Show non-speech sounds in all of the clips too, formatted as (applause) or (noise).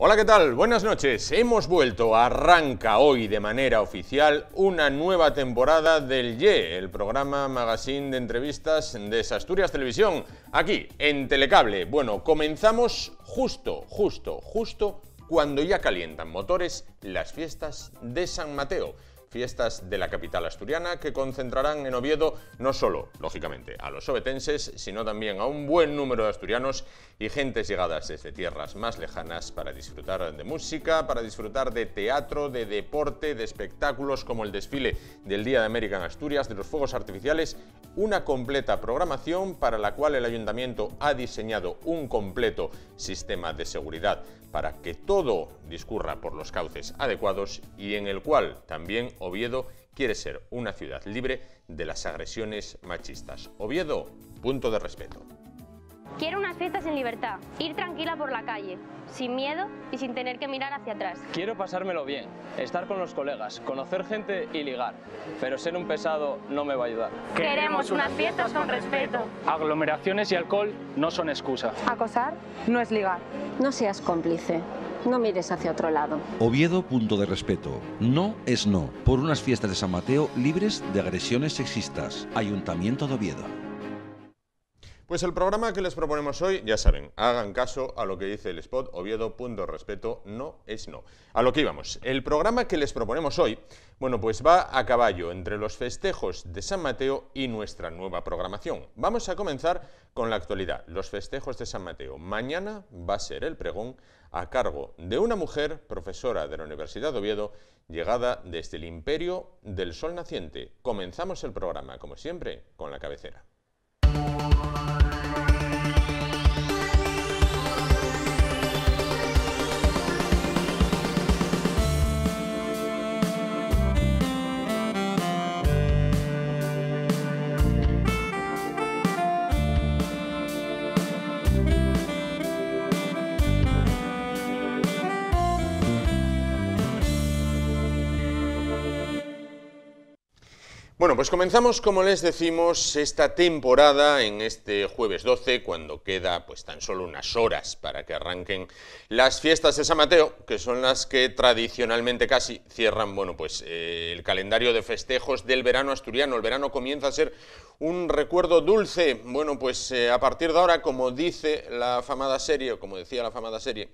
Hola, ¿qué tal? Buenas noches. Hemos vuelto. Arranca hoy de manera oficial una nueva temporada del Ye, el programa magazine de entrevistas de Asturias Televisión, aquí en Telecable. Bueno, comenzamos justo, justo, justo cuando ya calientan motores las fiestas de San Mateo fiestas de la capital asturiana que concentrarán en Oviedo no solo, lógicamente, a los obetenses, sino también a un buen número de asturianos y gentes llegadas desde tierras más lejanas para disfrutar de música, para disfrutar de teatro, de deporte, de espectáculos como el desfile del Día de América en Asturias, de los fuegos artificiales, una completa programación para la cual el ayuntamiento ha diseñado un completo sistema de seguridad para que todo discurra por los cauces adecuados y en el cual también Oviedo quiere ser una ciudad libre de las agresiones machistas. Oviedo, punto de respeto. Quiero unas fiestas en libertad, ir tranquila por la calle, sin miedo y sin tener que mirar hacia atrás. Quiero pasármelo bien, estar con los colegas, conocer gente y ligar, pero ser un pesado no me va a ayudar. Queremos unas fiestas con respeto. Aglomeraciones y alcohol no son excusa. Acosar no es ligar. No seas cómplice. No mires hacia otro lado. Oviedo, punto de respeto. No es no. Por unas fiestas de San Mateo libres de agresiones sexistas. Ayuntamiento de Oviedo. Pues el programa que les proponemos hoy, ya saben, hagan caso a lo que dice el spot Oviedo punto respeto no es no. A lo que íbamos, el programa que les proponemos hoy, bueno, pues va a caballo entre los festejos de San Mateo y nuestra nueva programación. Vamos a comenzar con la actualidad, los festejos de San Mateo. Mañana va a ser el pregón a cargo de una mujer, profesora de la Universidad de Oviedo, llegada desde el imperio del sol naciente. Comenzamos el programa, como siempre, con la cabecera. Bueno, pues comenzamos, como les decimos, esta temporada en este jueves 12, cuando queda pues tan solo unas horas para que arranquen las fiestas de San Mateo, que son las que tradicionalmente casi cierran, bueno, pues eh, el calendario de festejos del verano asturiano. El verano comienza a ser un recuerdo dulce. Bueno, pues eh, a partir de ahora, como dice la famada serie, o como decía la famada serie,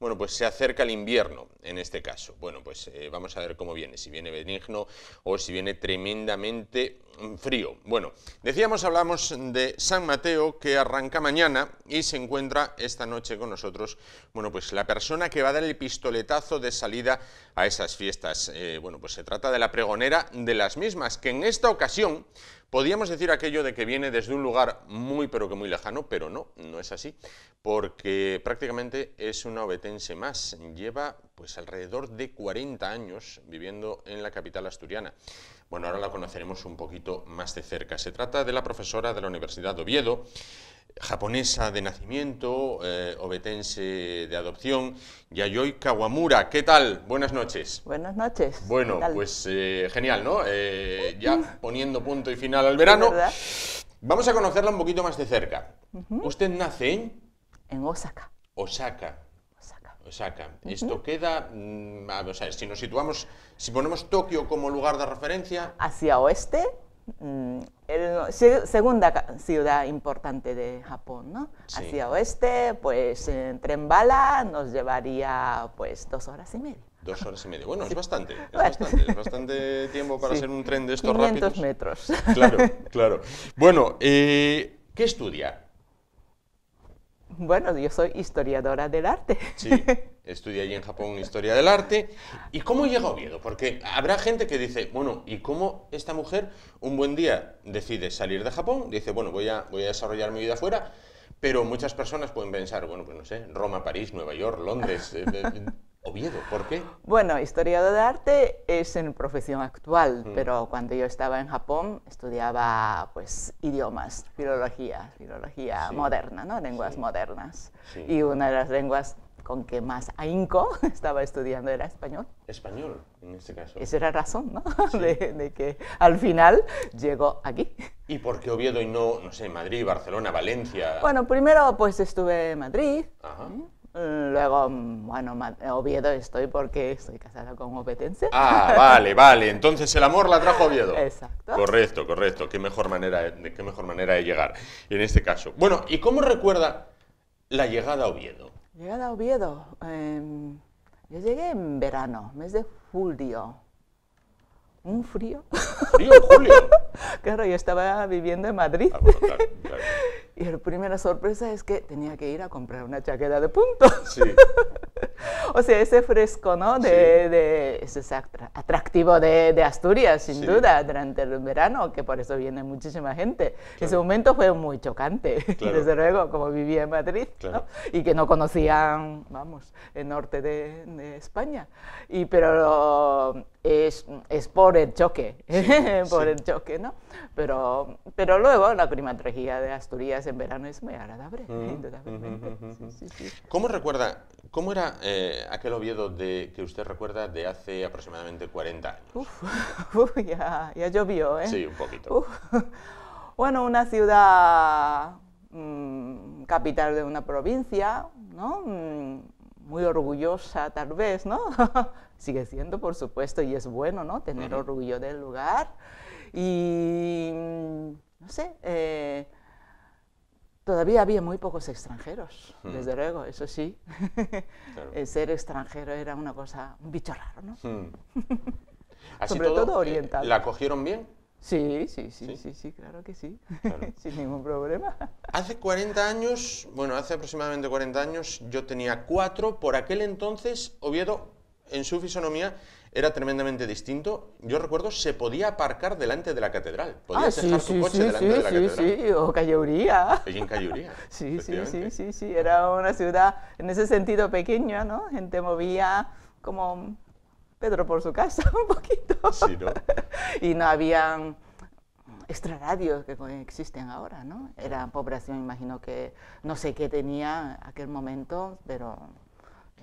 bueno, pues se acerca el invierno en este caso. Bueno, pues eh, vamos a ver cómo viene, si viene benigno o si viene tremendamente frío. Bueno, decíamos, hablamos de San Mateo que arranca mañana y se encuentra esta noche con nosotros, bueno, pues la persona que va a dar el pistoletazo de salida a esas fiestas. Eh, bueno, pues se trata de la pregonera de las mismas, que en esta ocasión Podríamos decir aquello de que viene desde un lugar muy pero que muy lejano, pero no, no es así, porque prácticamente es una obetense más. Lleva pues alrededor de 40 años viviendo en la capital asturiana. Bueno, ahora la conoceremos un poquito más de cerca. Se trata de la profesora de la Universidad de Oviedo, japonesa de nacimiento, eh, obetense de adopción, Yayoi Kawamura. ¿Qué tal? Buenas noches. Buenas noches. Bueno, pues eh, genial, ¿no? Eh, ya (laughs) poniendo punto y final al verano. Vamos a conocerla un poquito más de cerca. Usted nace en... En Osaka. Osaka. Pues saca Esto queda, mm, si nos situamos, si ponemos Tokio como lugar de referencia... Hacia oeste, mm, segunda ciudad importante de Japón, ¿no? Hacia oeste, pues en eh, tren bala nos llevaría pues dos horas y media. Dos horas y media. Bueno, es, bastante, es bastante, (laughs) tiempo para hacer un tren de estos 500 rápidos. metros. Claro, (laughs) claro. Bueno, eh, ¿qué estudia? Bueno, yo soy historiadora del arte. Sí, estudié allí en Japón historia del arte. ¿Y cómo llega Oviedo? Porque habrá gente que dice, bueno, ¿y cómo esta mujer un buen día decide salir de Japón? Dice, bueno, voy a, voy a desarrollar mi vida afuera pero muchas personas pueden pensar, bueno, pues no sé, Roma, París, Nueva York, Londres, eh, eh, eh, Oviedo, ¿por qué? Bueno, historiador de arte es en profesión actual, mm. pero cuando yo estaba en Japón estudiaba pues idiomas, filología, filología moderna, ¿no? Lenguas modernas. Y una de las lenguas con que más ahínco (laughs) estaba estudiando era español. Español, en este caso. Esa era la razón, ¿no? (laughs) De, que al final llegó aquí. ¿Y por qué Oviedo y no, no sé, Madrid, Barcelona, Valencia? Bueno, primero pues estuve en Madrid. Ajá. ¿eh? Luego, bueno, eh, Oviedo estoy porque estoy casada con obetense. Ah, vale, vale. Entonces el amor la trajo Oviedo. Exacto. Correcto, correcto. Qué mejor manera, de qué mejor manera de llegar en este caso. Bueno, ¿y cómo recuerda la llegada a Oviedo? Llegué a Oviedo, eh, yo llegué en verano, mes de julio. ¿Un frío? ¿Frío en julio? (laughs) claro, yo estaba viviendo en Madrid. Ah, (laughs) Y la primera sorpresa es que tenía que ir a comprar una chaqueta de punto. (laughs) o sea, ese fresco, ¿no? De, ese atractivo de, Asturias, sin duda, durante el verano, que por eso viene muchísima gente. Ese momento fue muy chocante, (laughs) desde luego, como vivía en Madrid, Y que no conocían, vamos, el norte de, de España. Y pero es, por el choque, (laughs) por el choque, ¿no? Pero, pero luego la climatología de Asturias en verano es muy agradable, (laughs) indudablemente. ¿Cómo recuerda, cómo era eh, aquel Oviedo de, que usted recuerda de hace aproximadamente 40 años? Uf, (laughs) ya, llovió, ¿eh? Sí, un poquito. Bueno, una ciudad mm, capital de una provincia, ¿no? Mm, muy orgullosa tal vez, ¿no? (laughs) Sigue siendo, por supuesto, y es bueno, ¿no? Tener orgullo del lugar. Y, mm, no sé, eh, todavía había muy pocos extranjeros, desde luego, eso sí. (laughs) El ser extranjero era una cosa, un bicho raro, ¿no? (laughs) Así Sobre todo, eh, oriental. ¿La cogieron bien? Sí, sí, sí, sí, sí, claro que sí, (laughs) sin ningún problema. Hace 40 años, bueno, hace aproximadamente 40 años, yo tenía cuatro, por aquel entonces Oviedo, en su fisonomía, era tremendamente distinto. Yo recuerdo, se podía aparcar delante de la catedral. Ah, Podías ah, sí, dejar tu coche delante de la catedral. Sí, sí, o en (laughs) sí, sí, sí, sí, sí. Era una ciudad en ese sentido pequeña, ¿no? Gente movía como Pedro por su casa (laughs) un poquito. Sí, ¿no? (laughs) y no habían extraradios que existen ahora, ¿no? Era población, imagino que no sé qué tenía aquel momento, pero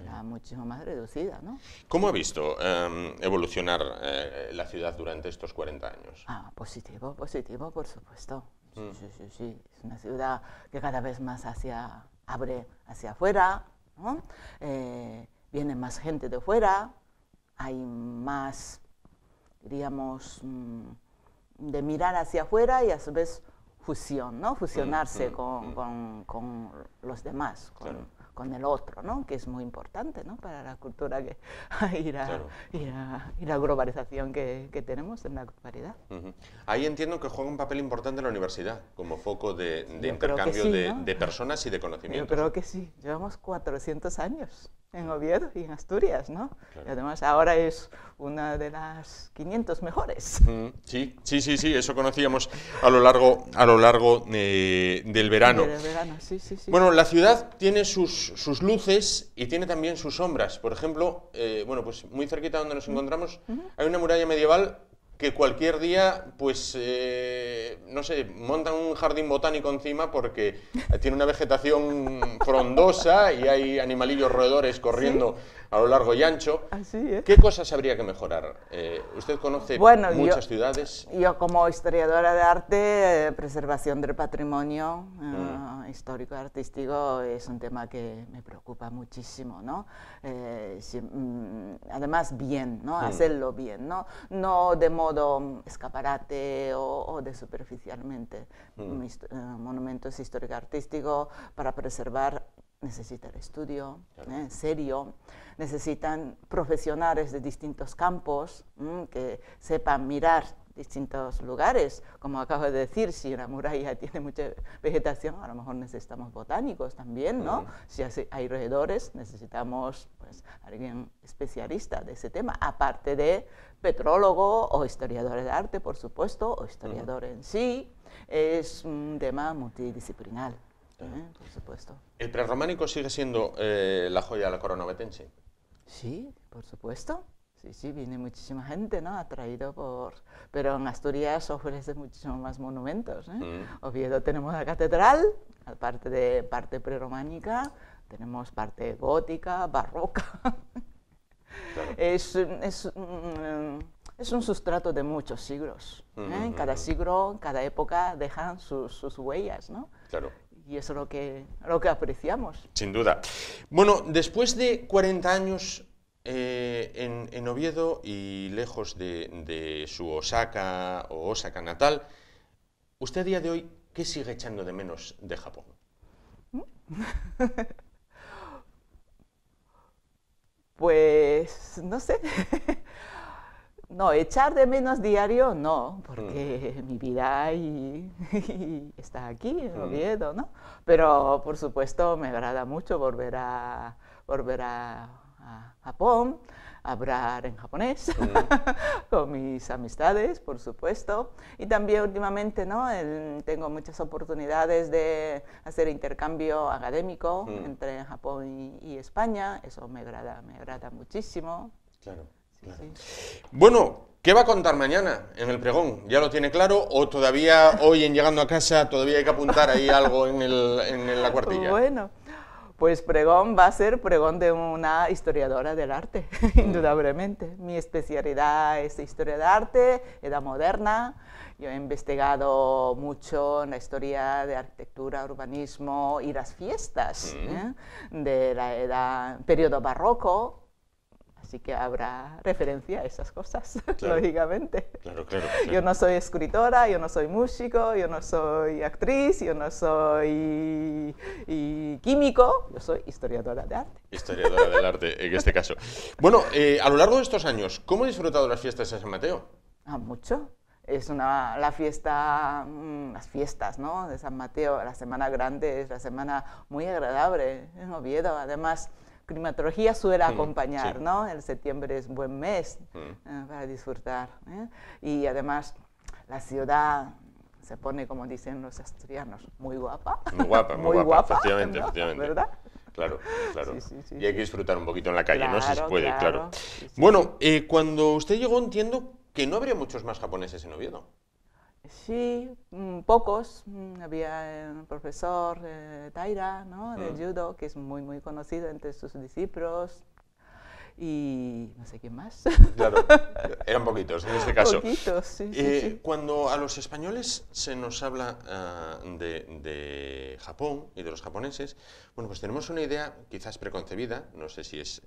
era muchísimo más reducida, ¿no? ¿Cómo ha visto em, evolucionar eh, la ciudad durante estos 40 años? Ah, positivo, positivo, por supuesto. Sí, mm. sí, sí, sí, Es una ciudad que cada vez más hacia, abre hacia afuera, ¿no? Eh, viene más gente de fuera, hay más, diríamos, mm, de mirar hacia afuera y a su vez fusión, ¿no? Fusionarse mm, mm, con, Con, los demás, con, el otro, ¿no? Que es muy importante, ¿no? Para la cultura que (laughs) y, la, globalización que, que, tenemos en la actualidad. Ahí entiendo que juega un papel importante la universidad como foco de, intercambio de, de, personas y de conocimientos. Yo creo que sí. Llevamos 400 años en Oviedo y en Asturias, ¿no? además ahora es una de las 500 mejores. Mm, sí, sí, sí, sí, eso conocíamos a lo largo, a lo largo eh, del verano. Bueno, la ciudad tiene sus, sus, luces y tiene también sus sombras. Por ejemplo, eh, bueno, pues muy cerquita donde nos encontramos hay una muralla medieval que cualquier día, pues, eh, no sé, montan un jardín botánico encima porque (laughs) tiene una vegetación frondosa y hay animalillos roedores corriendo a lo largo y ancho. ¿Qué cosas habría que mejorar? Eh, usted conoce muchas ciudades. Yo como historiadora de arte, eh, preservación del patrimonio eh, mm. histórico-artístico es un tema que me preocupa muchísimo, ¿no? Mm, además bien, ¿no? Mm. Hacerlo bien, ¿no? No de modo escaparate o, de superficialmente. monumentos histórico artístico, para preservar necesita el estudio serio necesitan profesionales de distintos campos mm, que sepan mirar distintos lugares. Como acabo de decir, si una muralla (laughs) tiene mucha vegetación, a lo mejor necesitamos botánicos también, ¿no? Si hay roedores, necesitamos pues, alguien especialista de ese tema, aparte de petrólogo o historiador de arte, por supuesto, o historiador en sí. Es un tema multidisciplinar, ¿eh? por supuesto. ¿El prerrománico sigue siendo eh, la joya de la corona vetense? Sí, por supuesto. Sí, sí, viene muchísima gente, ¿no? Atraído por... Pero en Asturias ofrece muchísimos más monumentos, ¿eh? Mm. Oviedo tenemos la catedral, aparte de parte prerrománica, tenemos parte gótica, barroca. (laughs) Es, es, mm, es, un sustrato de muchos siglos. En ¿eh? mm, Cada siglo, en cada época dejan sus huellas, ¿no? Claro y eso es lo que, lo que apreciamos. Sin duda. Bueno, después de 40 años eh, en, Oviedo y lejos de, de, su Osaka o Osaka natal, ¿usted a día de hoy qué sigue echando de menos de Japón? (laughs) pues no sé. (laughs) No, echar de menos diario no, porque mm. mi vida y, (laughs) está aquí, en mm. Oviedo, ¿no? Pero por supuesto me agrada mucho volver a, volver a, Japón, hablar en japonés mm. (laughs) con mis amistades, por supuesto. Y también últimamente ¿no? tengo muchas oportunidades de hacer intercambio académico entre Japón y, España, eso me agrada, me agrada muchísimo. Claro. Bueno, ¿Qué va a contar mañana en el pregón? ¿Ya lo tiene claro o todavía hoy en llegando a casa todavía hay que apuntar ahí algo en, la cuartilla? Bueno, pues pregón va a ser pregón de una historiadora del arte, (laughs) indudablemente. Mi especialidad es historia de arte, edad moderna. Yo he investigado mucho en la historia de arquitectura, urbanismo y las fiestas mm. ¿eh? de la edad, periodo barroco Así que habrá referencia a esas cosas, (laughs) lógicamente. Claro, claro, Yo no soy escritora, yo no soy músico, yo no soy actriz, yo no soy y químico, yo soy historiadora de arte. Historiadora del arte, en este caso. Bueno, eh, a lo largo de estos años, ¿cómo he disfrutado las fiestas de San Mateo? Ah, mucho. Es una, la fiesta, mm, las fiestas ¿no? de San Mateo, la semana grande es la semana muy agradable en Oviedo. Además, climatología suele acompañar, ¿no? El septiembre es buen mes mm. eh, para disfrutar. ¿eh? Y además la ciudad se pone, como dicen los asturianos, muy guapa. Muy guapa, (laughs) muy, guapa, efectivamente, efectivamente. ¿Verdad? Claro, claro. y hay que disfrutar un poquito en la calle, ¿no? Si se puede, claro. Bueno, eh, cuando usted llegó entiendo que no habría muchos más japoneses en Oviedo. Sí, mm, pocos. Mm, había el eh, profesor eh, Taira, ¿no? De ah. judo, que es muy, muy conocido entre sus discípulos. Y no sé quién más. Claro, (laughs) eran poquitos en este caso. Poquitos, eh, sí, Cuando a los españoles se nos habla ah, de, de, Japón y de los japoneses, bueno, pues tenemos una idea quizás preconcebida, no sé si es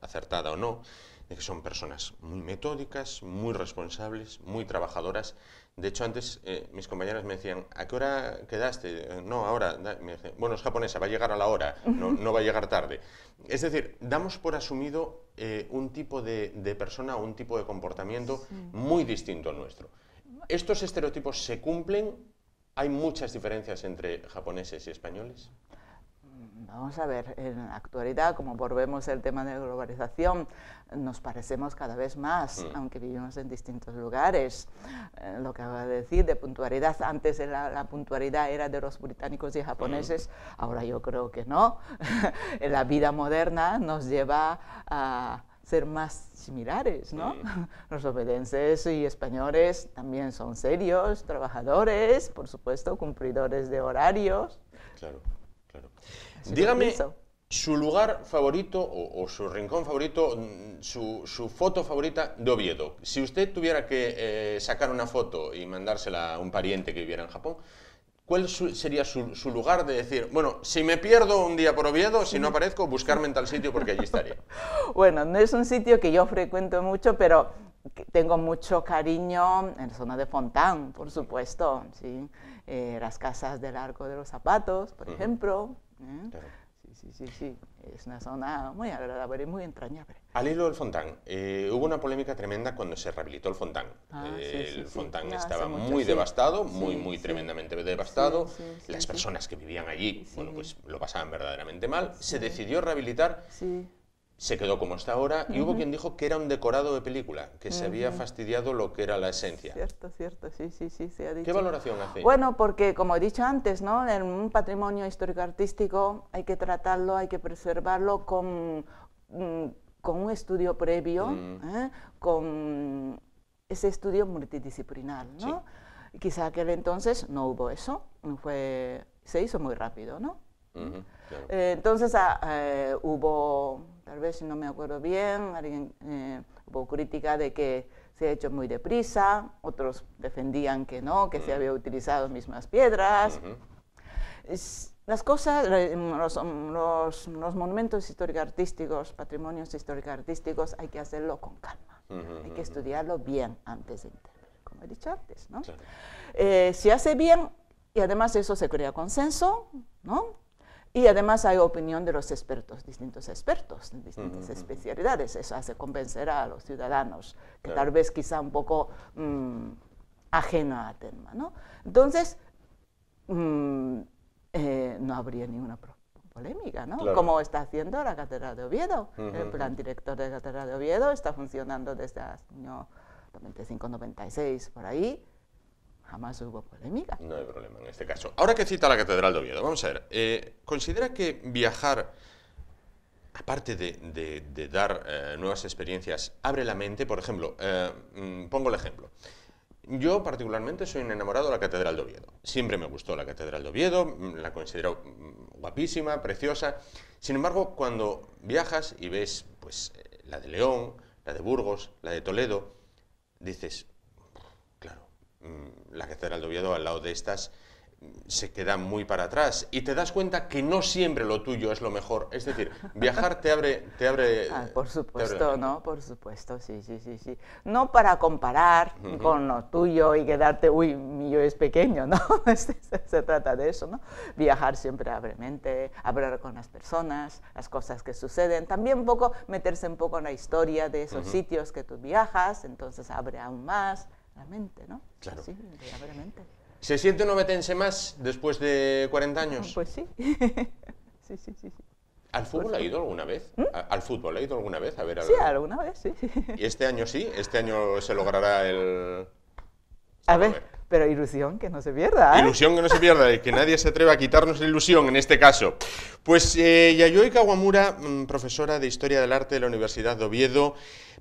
acertada o no, de que son personas muy metódicas, muy responsables, muy trabajadoras. De hecho, antes eh, mis compañeras me decían, ¿a qué hora quedaste? no, ahora. bueno, es japonesa, va a llegar a la hora, no, va a llegar tarde. Es decir, damos por asumido eh, un tipo de, persona un tipo de comportamiento muy distinto al nuestro. ¿Estos estereotipos se cumplen? ¿Hay muchas diferencias entre japoneses y españoles? vamos a ver, en la actualidad, como volvemos el tema de la globalización, nos parecemos cada vez más, mm. aunque vivimos en distintos lugares. Eh, lo que acabo de decir de puntualidad, antes la, puntualidad era de los británicos y japoneses, mm. ahora yo creo que no. (laughs) la vida moderna nos lleva a ser más similares, ¿no? Mm. (laughs) Los obedenses y españoles también son serios, trabajadores, por supuesto, cumplidores de horarios. Claro. Dígame su lugar favorito o, su rincón favorito, mm, su, foto favorita de Oviedo. Si usted tuviera que eh, sacar una foto y mandársela a un pariente que viviera en Japón, ¿Cuál sería su, lugar de decir, bueno, si me pierdo un día por Oviedo, si no aparezco, buscarme en tal sitio porque allí estaría? (laughs) bueno, no es un sitio que yo frecuento mucho, pero tengo mucho cariño en la zona de Fontán, por supuesto, eh, las casas del Arco de los Zapatos, por ejemplo, Sí, sí, sí, Es una zona muy agradable, muy entrañable. Al hilo del Fontán, eh, hubo una polémica tremenda cuando se rehabilitó el Fontán. Ah, eh, el Fontán estaba muy devastado, muy, muy tremendamente devastado. Las personas que vivían allí, bueno, pues lo pasaban verdaderamente mal. Se decidió rehabilitar. Sí se quedó como está ahora y hubo quien dijo que era un decorado de película, que se había fastidiado lo que era la esencia. Cierto, cierto, sí, sí, sí, se ha dicho. ¿Qué valoración hace? Bueno, porque como he dicho antes, ¿no? en un patrimonio histórico-artístico hay que tratarlo, hay que preservarlo con, mm, con un estudio previo, ¿eh? con ese estudio multidisciplinar. ¿no? Quizá aquel entonces no hubo eso, fue, se hizo muy rápido, ¿no? Eh, entonces ah, eh, hubo tal vez si no me acuerdo bien, alguien, eh, hubo crítica de que se ha hecho muy deprisa, otros defendían que no, que se había utilizado mismas piedras. las cosas, los, los, monumentos histórico-artísticos, patrimonios histórico-artísticos, hay que hacerlo con calma, hay que estudiarlo bien antes de intervenir, como he dicho antes. ¿no? Eh, si hace bien, y además eso se crea consenso, ¿no? Y además hay opinión de los expertos, distintos expertos, distintas especialidades. Eso hace convencer a los ciudadanos, que tal vez quizá un poco mm, ajeno a tema. ¿no? Entonces, mm, eh, no habría ninguna polémica, ¿no? Como está haciendo la Catedral de Oviedo. El plan director de la Catedral de Oviedo está funcionando desde el año 95-96, por ahí jamás hubo polémica. No hay problema en este caso. Ahora que cita la Catedral de Oviedo, vamos a ver, eh, ¿considera que viajar, aparte de, dar eh, nuevas experiencias, abre la mente? Por ejemplo, eh, mm, pongo el ejemplo. Yo particularmente soy enamorado de la Catedral de Oviedo. Siempre me gustó la Catedral de Oviedo, mm, la considero mm, guapísima, preciosa. Sin embargo, cuando viajas y ves pues, la de León, la de Burgos, la de Toledo, dices, Mm, la Catedral de Oviedo al lado de estas se queda muy para atrás y te das cuenta que no siempre lo tuyo es lo mejor. Es decir, (laughs) viajar te abre... Te abre ah, por supuesto, ¿no? Por supuesto, sí, sí, sí, sí. No para comparar con lo tuyo y quedarte, uy, mi yo es pequeño, ¿no? (laughs) se, trata de eso, ¿no? Viajar siempre abre mente, hablar con las personas, las cosas que suceden, también un poco meterse un poco en la historia de esos sitios que tú viajas, entonces abre aún más la mente, ¿no? Claro. Sí, verdaderamente. ¿Se siente un metense más después de 40 años? Pues (laughs) sí. sí, sí, sí, ¿Al fútbol pues ha ido alguna vez? ¿Mm? ¿Al fútbol ha ido alguna vez? A ver, Sí, alguna vez, sí. (laughs) ¿Y este año sí? ¿Este año se logrará el...? A, ver, pero ilusión que no se pierda. ¿eh? Ilusión que no se pierda, y que nadie se atreva a quitarnos la ilusión en este caso. Pues eh, Yayoi Kawamura, mm, profesora de Historia del Arte de la Universidad de Oviedo,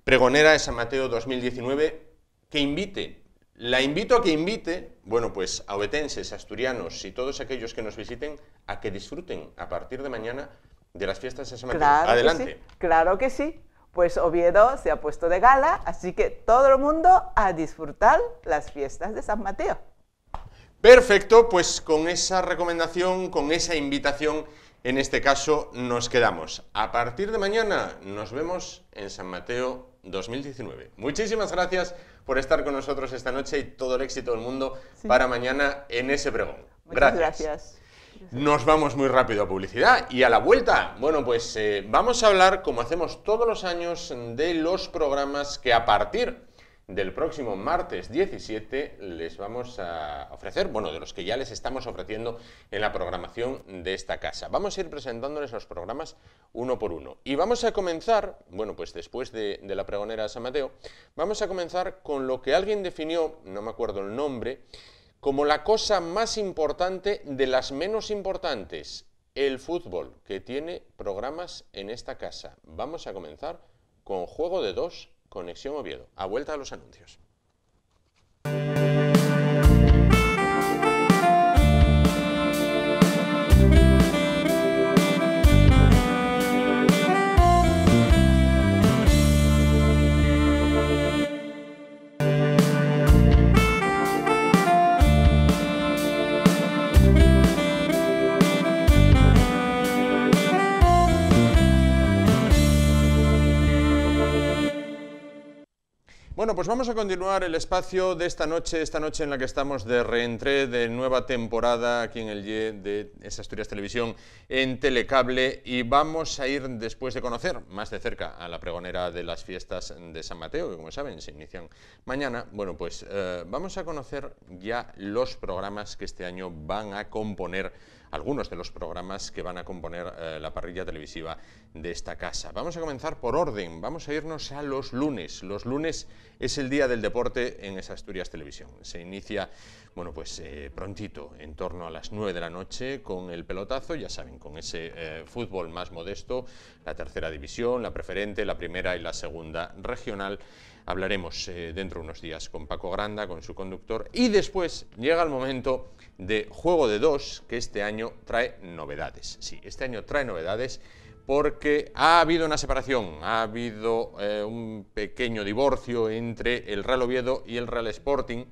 pregonera de San Mateo 2019, que invite. La invito a que invite, bueno, pues a obetenses, asturianos y todos aquellos que nos visiten a que disfruten a partir de mañana de las fiestas de San Mateo. Adelante. claro que sí. Pues Oviedo se ha puesto de gala, así que todo el mundo a disfrutar las fiestas de San Mateo. Perfecto, pues con esa recomendación, con esa invitación en este caso nos quedamos. A partir de mañana nos vemos en San Mateo 2019. Muchísimas gracias por estar con nosotros esta noche y todo el éxito del mundo para mañana en ese pregón. gracias. Nos vamos muy rápido a publicidad y a la vuelta. Bueno, pues eh, vamos a hablar, como hacemos todos los años, de los programas que a partir del próximo martes 17 les vamos a ofrecer, bueno, de los que ya les estamos ofreciendo en la programación de esta casa. Vamos a ir presentándoles los programas uno por uno. Y vamos a comenzar, bueno, pues después de, la pregonera de San Mateo, vamos a comenzar con lo que alguien definió, no me acuerdo el nombre, como la cosa más importante de las menos importantes, el fútbol, que tiene programas en esta casa. Vamos a comenzar con Juego de Dos Conexión Oviedo. A vuelta a los anuncios. Bueno, pues vamos a continuar el espacio de esta noche, esta noche en la que estamos de reentré de nueva temporada aquí en el YE de esa Asturias Televisión en Telecable y vamos a ir después de conocer más de cerca a la pregonera de las fiestas de San Mateo, que como saben se inician mañana. Bueno, pues eh, vamos a conocer ya los programas que este año van a componer algunos de los programas que van a componer eh, la parrilla televisiva de esta casa. Vamos a comenzar por orden, vamos a irnos a los lunes. Los lunes es el día del deporte en esa Asturias Televisión. Se inicia, bueno, pues eh, prontito, en torno a las 9 de la noche, con el pelotazo, ya saben, con ese eh, fútbol más modesto, la tercera división, la preferente, la primera y la segunda regional. Hablaremos dentro de unos días con Paco Granda, con su conductor, y después llega el momento de Juego de Dos, que este año trae novedades. Sí, este año trae novedades porque ha habido una separación, ha habido eh, un pequeño divorcio entre el Real Oviedo y el Real Sporting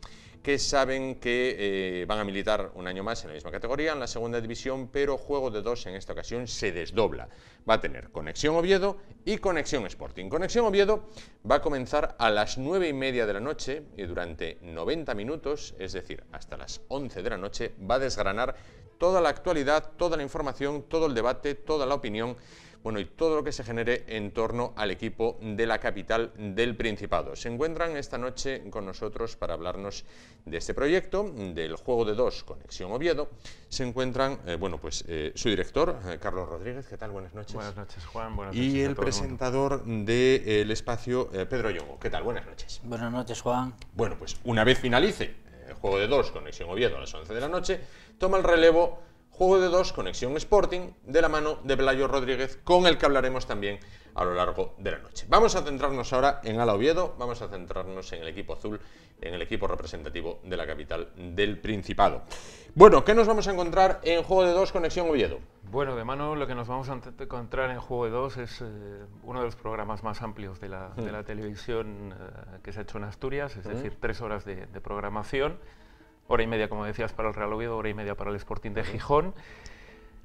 que saben que eh, van a militar un año más en la misma categoría, en la segunda división, pero Juego de Dos en esta ocasión se desdobla. Va a tener Conexión Oviedo y Conexión Sporting. Conexión Oviedo va a comenzar a las 9 y media de la noche y durante 90 minutos, es decir, hasta las 11 de la noche, va a desgranar toda la actualidad, toda la información, todo el debate, toda la opinión bueno, y todo lo que se genere en torno al equipo de la capital del Principado. Se encuentran esta noche con nosotros para hablarnos de este proyecto, del juego de dos Conexión Oviedo. Se encuentran, eh, bueno, pues eh, su director, eh, Carlos Rodríguez, ¿qué tal? Buenas noches. Buenas noches, Juan. Buenas noches y el presentador del espacio, Pedro Yogo, ¿qué tal? Buenas noches. Buenas noches, Juan. Bueno, pues una vez finalice el juego de dos Conexión Oviedo a las 11 de la noche, toma el relevo Juego de dos, Conexión Sporting, de la mano de Pelayo Rodríguez, con el que hablaremos también a lo largo de la noche. Vamos a centrarnos ahora en Ala Oviedo, vamos a centrarnos en el equipo azul, en el equipo representativo de la capital del Principado. Bueno, ¿qué nos vamos a encontrar en Juego de dos, Conexión Oviedo? Bueno, de mano lo que nos vamos a encontrar en Juego de Dos es eh, uno de los programas más amplios de la, mm. televisión eh, que se ha hecho en Asturias, es mm. decir, tres horas de, de programación hora y media, como decías, para el Real Oviedo, hora y media para el Sporting de Gijón.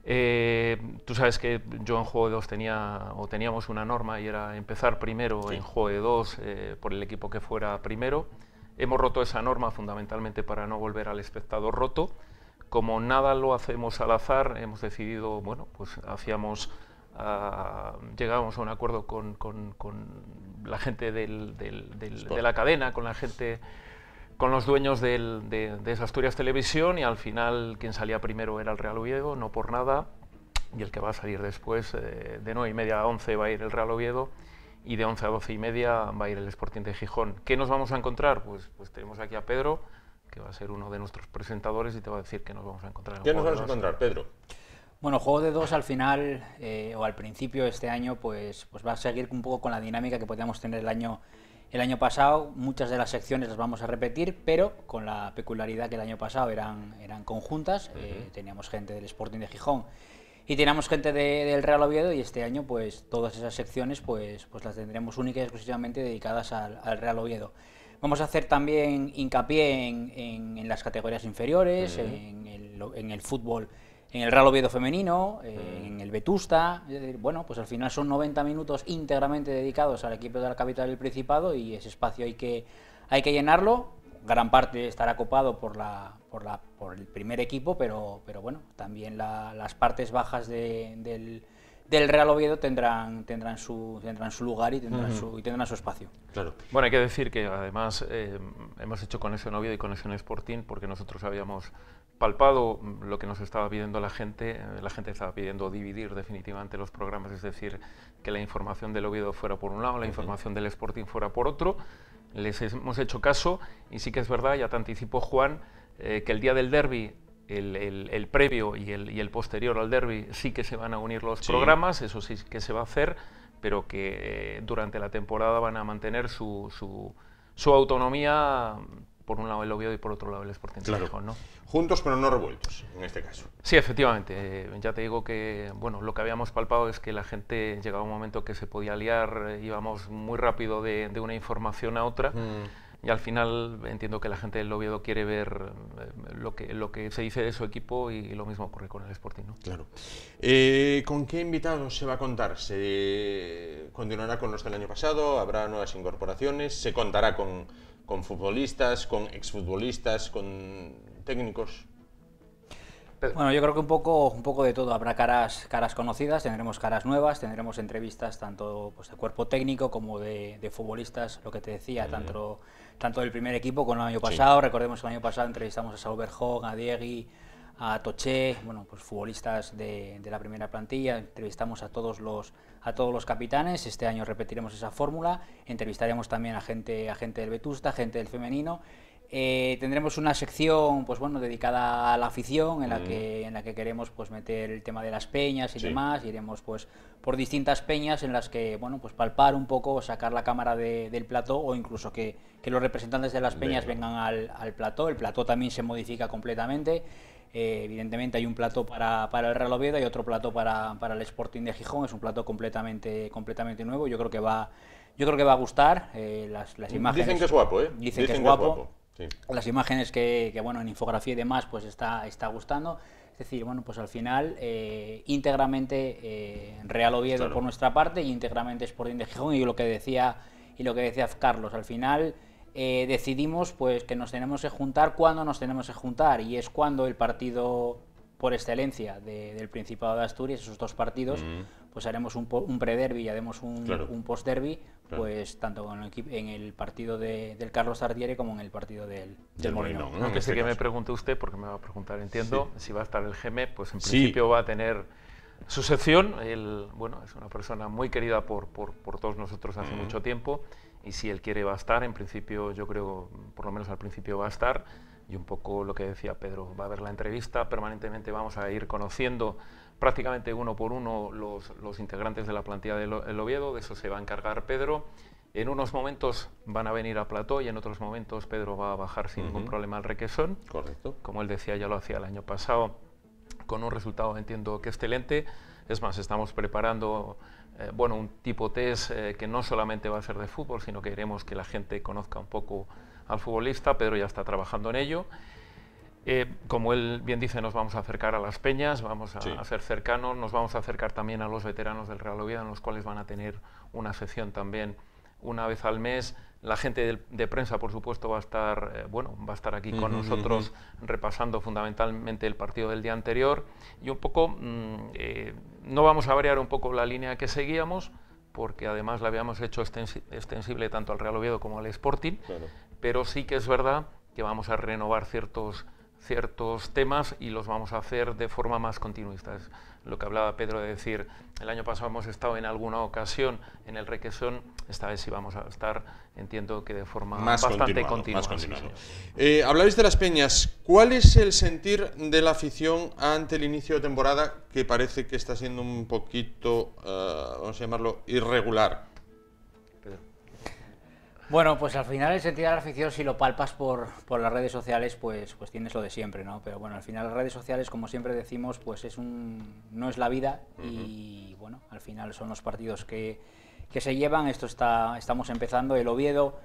Eh, tú sabes que yo en Juego de Dos tenía, o teníamos una norma y era empezar primero en Juego de Dos eh, por el equipo que fuera primero. Hemos roto esa norma fundamentalmente para no volver al espectador roto. Como nada lo hacemos al azar, hemos decidido, bueno, pues hacíamos, ah, llegábamos a un acuerdo con, la gente de la cadena, con la gente con los dueños de, de Asturias Televisión y al final quien salía primero era el Real Oviedo, no por nada, y el que va a salir después, eh, de 9 y media a 11 va a ir el Real Oviedo y de 11 a 12 y media va a ir el Sporting de Gijón. ¿Qué nos vamos a encontrar? Pues, pues tenemos aquí a Pedro, que va a ser uno de nuestros presentadores y te va a decir qué nos vamos a encontrar. ¿Qué nos vamos a encontrar, Pedro? Bueno, Juego de Dos al final eh, o al principio de este año pues, pues va a seguir un poco con la dinámica que podíamos tener el año el año pasado muchas de las secciones las vamos a repetir, pero con la peculiaridad que el año pasado eran, eran conjuntas, eh, teníamos gente del Sporting de Gijón y teníamos gente del Real Oviedo y este año pues todas esas secciones pues, pues las tendremos únicas y exclusivamente dedicadas al, Real Oviedo. Vamos a hacer también hincapié en, las categorías inferiores, en, el, en el fútbol en el Real Oviedo femenino, eh, mm. en el Vetusta, bueno, pues al final son 90 minutos íntegramente dedicados al equipo de la capital del Principado y ese espacio hay que, hay que llenarlo, gran parte estará copado por, la, por, la, por el primer equipo, pero, pero bueno, también las partes bajas del, Real Oviedo tendrán, tendrán, su, tendrán su lugar y tendrán, su, espacio. Claro. Bueno, hay que decir que además eh, hemos hecho Conexión Oviedo y Conexión Sporting porque nosotros habíamos palpado lo que nos estaba pidiendo la gente. Eh, la gente estaba pidiendo dividir definitivamente los programas, es decir, que la información del Oviedo fuera por un lado, la información del Sporting fuera por otro. Les hemos hecho caso y sí que es verdad, ya te anticipó Juan, eh, que el día del derby el, previo y el, posterior al derby sí que se van a unir los programas, eso sí que se va a hacer, pero que eh, durante la temporada van a mantener su, su autonomía por un lado el Oviedo y por otro lado el Sporting claro. Juntos pero no revueltos, en este caso. Sí, efectivamente. Eh, ya te digo que, bueno, lo que habíamos palpado es que la gente llegaba un momento que se podía liar, eh, íbamos muy rápido de, una información a otra. Mm. Y al final entiendo que la gente del Oviedo quiere ver eh, lo que, lo que se dice de su equipo y, lo mismo ocurre con el Sporting. ¿no? Claro. ¿Con qué invitados se va a contar? ¿Se continuará con los del año pasado? ¿Habrá nuevas incorporaciones? ¿Se contará con, con futbolistas, con exfutbolistas, con técnicos? Bueno, yo creo que un poco, un poco de todo. Habrá caras, caras conocidas, tendremos caras nuevas, tendremos entrevistas tanto pues, de cuerpo técnico como de, futbolistas, lo que te decía, tanto, tanto del primer equipo como el año pasado. Recordemos que el año pasado entrevistamos a Saúl a Diegui, a Toché, bueno, pues futbolistas de la primera plantilla, entrevistamos a todos los a todos los capitanes. Este año repetiremos esa fórmula. Entrevistaremos también a gente, a gente del Vetusta, gente del femenino. Eh, tendremos una sección pues bueno dedicada a la afición en la mm. que en la que queremos pues meter el tema de las peñas y demás iremos pues por distintas peñas en las que bueno pues palpar un poco sacar la cámara del plató o incluso que, los representantes de las peñas vengan al, al plató el plató también se modifica completamente eh, evidentemente hay un plato para, para el Real Oviedo y otro plato para, para, el Sporting de Gijón. Es un plato completamente, completamente nuevo. Yo creo que va, yo creo que va a gustar. Eh, las, imágenes. Dicen que es guapo, ¿eh? Dicen, que es guapo. Sí. Las imágenes que, bueno, en infografía y demás, pues está, está gustando. Es decir, bueno, pues al final eh, íntegramente Real Oviedo por nuestra parte y íntegramente Sporting de Gijón y lo que decía y lo que decía Carlos, al final eh, decidimos pues que nos tenemos que juntar cuando nos tenemos que juntar y es cuando el partido por excelencia del Principado de Asturias, esos dos partidos, mm. pues haremos un, pre-derby y haremos un, post-derby, pues tanto en el, partido del Carlos Ardiere como en el partido del, Molino. No, este que me pregunte usted, porque me va a preguntar, entiendo, si va a estar el GEME, pues en principio va a tener su sección. bueno, es una persona muy querida por, por, todos nosotros hace mm. mucho tiempo y si él quiere va a estar, en principio yo creo, por lo menos al principio va a estar, y un poco lo que decía Pedro, va a haber la entrevista, permanentemente vamos a ir conociendo prácticamente uno por uno los, los integrantes de la plantilla del Oviedo, de eso se va a encargar Pedro. En unos momentos van a venir a plató y en otros momentos Pedro va a bajar sin ningún problema al requesón. Correcto. Como él decía, ya lo hacía el año pasado, con un resultado entiendo que excelente. Es más, estamos preparando eh, bueno, un tipo test eh, que no solamente va a ser de fútbol, sino que queremos que la gente conozca un poco al futbolista. Pedro ya está trabajando en ello. Eh, como él bien dice, nos vamos a acercar a las peñas, vamos a, a, ser cercanos, nos vamos a acercar también a los veteranos del Real Oviedo, en los cuales van a tener una sesión también una vez al mes la gente de, prensa, por supuesto, va a estar, eh, bueno, va a estar aquí con nosotros repasando fundamentalmente el partido del día anterior y un poco, mm, eh, no vamos a variar un poco la línea que seguíamos porque además la habíamos hecho extensible tanto al Real Oviedo como al Sporting, pero sí que es verdad que vamos a renovar ciertos ciertos temas y los vamos a hacer de forma más continuista. Es lo que hablaba Pedro de decir, el año pasado hemos estado en alguna ocasión en el Requesón, esta vez sí vamos a estar, entiendo que de forma más bastante continua. Eh, habláis de las peñas, ¿cuál es el sentir de la afición ante el inicio de temporada que parece que está siendo un poquito, eh, vamos a llamarlo, irregular? Bueno, pues al final el sentir de la afición, si lo palpas por, las redes sociales, pues, pues tienes lo de siempre, ¿no? Pero bueno, al final las redes sociales, como siempre decimos, pues es un, no es la vida y bueno, al final son los partidos que, se llevan. Esto está, estamos empezando. El Oviedo,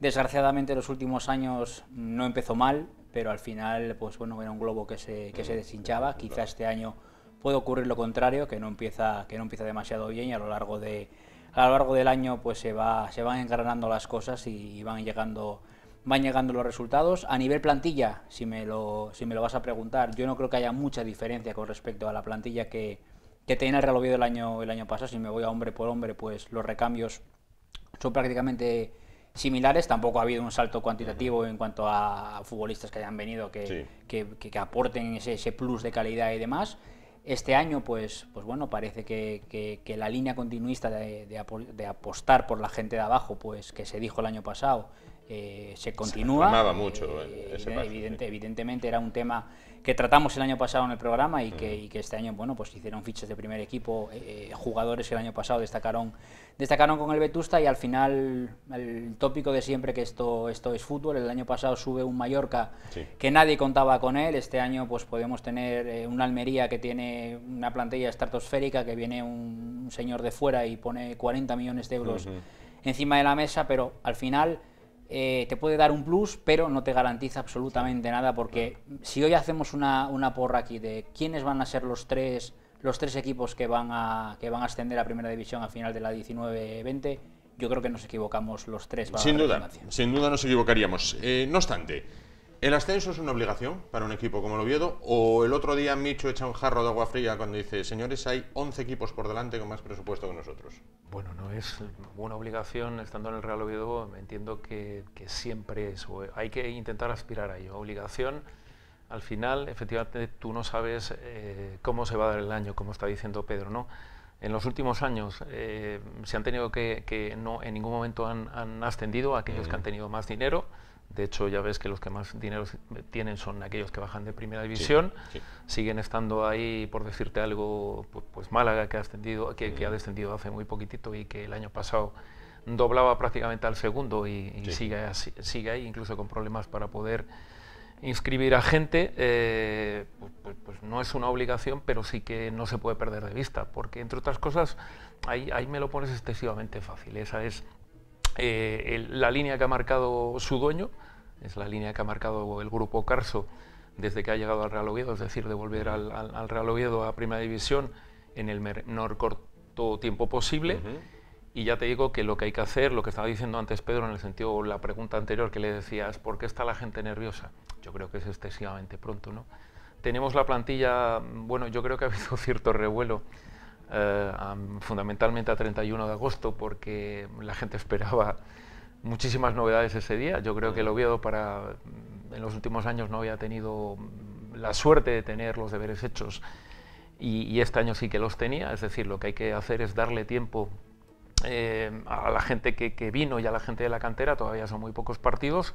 desgraciadamente, los últimos años no empezó mal, pero al final, pues bueno, era un globo que se, deshinchaba. Quizá este año puede ocurrir lo contrario, que no empieza, que no empieza demasiado bien y a lo largo de a lo largo del año pues se, va, se van engranando las cosas y, van llegando van llegando los resultados. A nivel plantilla, si me, lo, si me lo vas a preguntar, yo no creo que haya mucha diferencia con respecto a la plantilla que, que tenía el Real el año, el año pasado. Si me voy a hombre por hombre, pues los recambios son prácticamente similares. Tampoco ha habido un salto cuantitativo en cuanto a futbolistas que hayan venido que, que, aporten ese plus de calidad y demás. Este año, pues, pues bueno, parece que, la línea continuista de, apostar por la gente de abajo, pues que se dijo el año pasado, eh, se continúa. Se mucho. Eh, ese Evidentemente era un tema que tratamos el año pasado en el programa y, que, mm. este año, bueno, pues hicieron fichas de primer equipo, eh, jugadores que el año pasado destacaron destacaron con el Vetusta y al final el tópico de siempre que esto, esto es fútbol, el año pasado sube un Mallorca que nadie contaba con él, este año pues podemos tener un eh, una Almería que tiene una plantilla estratosférica, que viene un, señor de fuera y pone 40 millones de euros encima de la mesa, pero al final... Eh, te puede dar un plus, pero no te garantiza absolutamente nada, porque si hoy hacemos una, una porra aquí de quiénes van a ser los tres los tres equipos que van a, que van a ascender a primera división a final de la 19-20, yo creo que nos equivocamos los tres. Sin duda, sin duda nos equivocaríamos. Eh, no obstante, ¿el ascenso es una obligación para un equipo como el Oviedo? ¿O el otro día Micho echa un jarro de agua fría cuando dice, señores, hay 11 equipos por delante con más presupuesto que nosotros? Bueno, no es una obligación, estando en el Real Oviedo, entiendo que, que siempre es, hay que intentar aspirar a ello. Obligación al final, efectivamente, tú no sabes eh, cómo se va a dar el año, como está diciendo Pedro, ¿no? En los últimos años eh, se han tenido que, no, en ningún momento han, ascendido aquellos que han tenido más dinero. De hecho, ya ves que los que más dinero tienen son aquellos que bajan de primera división. Siguen estando ahí, por decirte algo, pues, Málaga, que ha, ascendido, que, ha descendido hace muy poquitito y que el año pasado doblaba prácticamente al segundo y, sigue ahí, incluso con problemas para poder inscribir a gente, eh, pues, pues, pues, no es una obligación, pero sí que no se puede perder de vista, porque entre otras cosas, ahí, ahí me lo pones excesivamente fácil. Esa es eh, la línea que ha marcado su dueño, es la línea que ha marcado el grupo Carso desde que ha llegado al Real Oviedo, es decir, de volver al, Real Oviedo a Primera División en el menor corto tiempo posible. Y ya te digo que lo que hay que hacer, lo que estaba diciendo antes Pedro en el sentido, la pregunta anterior que le decías, ¿por qué está la gente nerviosa? yo creo que es excesivamente pronto. ¿no? Tenemos la plantilla, bueno, yo creo que ha habido (laughs) cierto revuelo, eh, fundamentalmente a 31 de agosto, porque la gente esperaba muchísimas novedades ese día. Yo creo que el mm. Oviedo para, mm, en los últimos años no había tenido mm, la suerte de tener los deberes hechos y, este año sí que los tenía, es decir, lo que hay que hacer es darle tiempo eh, a la gente que, vino y a la gente de la cantera, todavía son muy pocos partidos,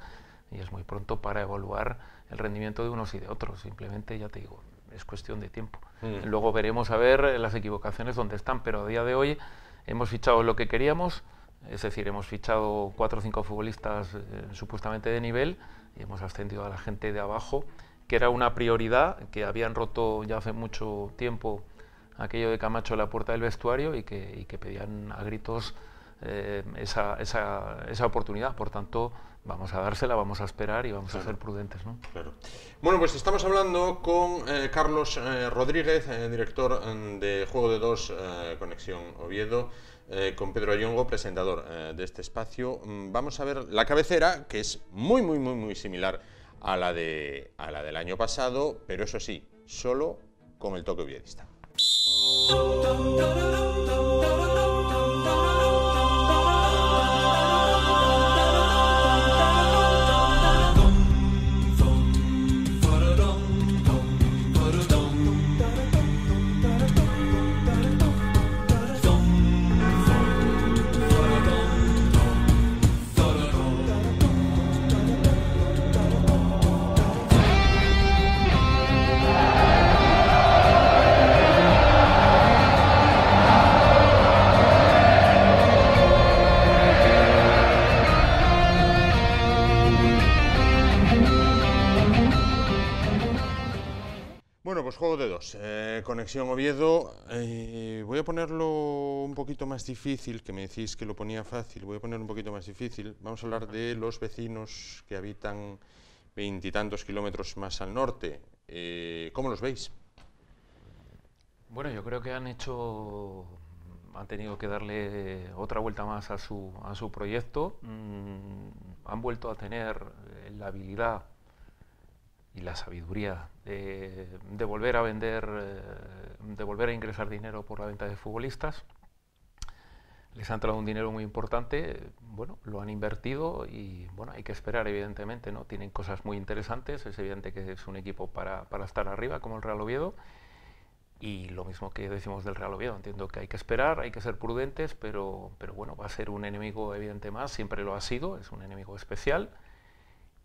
y es muy pronto para evaluar el rendimiento de unos y de otros. Simplemente, ya te digo, es cuestión de tiempo. Mm. Luego veremos a ver eh, las equivocaciones donde están, pero a día de hoy hemos fichado lo que queríamos, es decir, hemos fichado cuatro o cinco futbolistas eh, supuestamente de nivel y hemos ascendido a la gente de abajo, que era una prioridad, que habían roto ya hace mucho tiempo aquello de Camacho la puerta del vestuario y que, pedían a gritos eh, esa, esa oportunidad. Por tanto, vamos a dársela, vamos a esperar y vamos a ser prudentes. ¿no? Claro. Bueno, pues estamos hablando con eh, Carlos eh, Rodríguez, eh, director mm, de Juego de Dos Conexión Oviedo, con Pedro Ayongo, presentador de este espacio. Mm, vamos a ver la cabecera, que es muy, muy, muy, muy similar a la, de, la del año pasado, pero eso sí, solo con el toque oviedista. pues juego de dos. Eh, conexión Oviedo. Eh, voy a ponerlo un poquito más difícil, que me decís que lo ponía fácil. Voy a poner un poquito más difícil. Vamos a hablar de los vecinos que habitan veintitantos kilómetros más al norte. Eh, ¿Cómo los veis? Bueno, yo creo que han hecho han tenido que darle otra vuelta más a su, a su proyecto. Mm, han vuelto a tener la habilidad y la sabiduría de volver a vender, eh, de volver a ingresar dinero por la venta de futbolistas. Les han traído un dinero muy importante, bueno, lo han invertido y bueno, hay que esperar evidentemente, ¿no? Tienen cosas muy interesantes, es evidente que es un equipo para, estar arriba como el Real Oviedo y lo mismo que decimos del Real Oviedo, entiendo que hay que esperar, hay que ser prudentes, pero, pero bueno, va a ser un enemigo evidente más, siempre lo ha sido, es un enemigo especial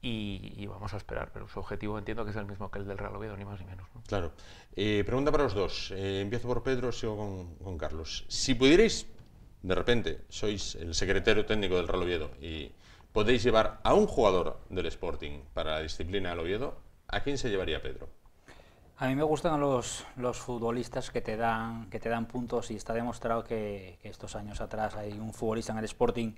y, vamos a esperar, pero su objetivo entiendo que es el mismo que el del Real Oviedo, ni más ni menos. Claro. Eh, pregunta para los dos. Eh, empiezo por Pedro, sigo con, Carlos. Si pudierais, de repente, sois el secretario técnico del Real Oviedo y podéis llevar a un jugador del Sporting para la disciplina del Oviedo, ¿a quién se llevaría Pedro? A mí me gustan los, los futbolistas que te, dan, que te dan puntos y está demostrado que estos años atrás hay un futbolista en el Sporting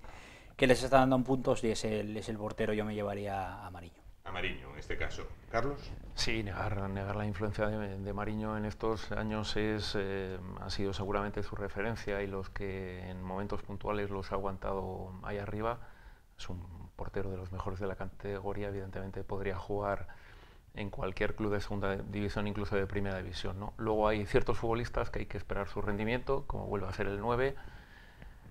que les está dando en puntos y es el, portero, yo me llevaría a Mariño. A Mariño, en este caso. Carlos. Sí, negar, negar la influencia de, Mariño en estos años es, eh, ha sido seguramente su referencia y los que en momentos puntuales los ha aguantado ahí arriba. Es un portero de los mejores de la categoría, evidentemente podría jugar en cualquier club de segunda división, incluso de primera división. Luego hay ciertos futbolistas que hay que esperar su rendimiento, como vuelve a ser el 9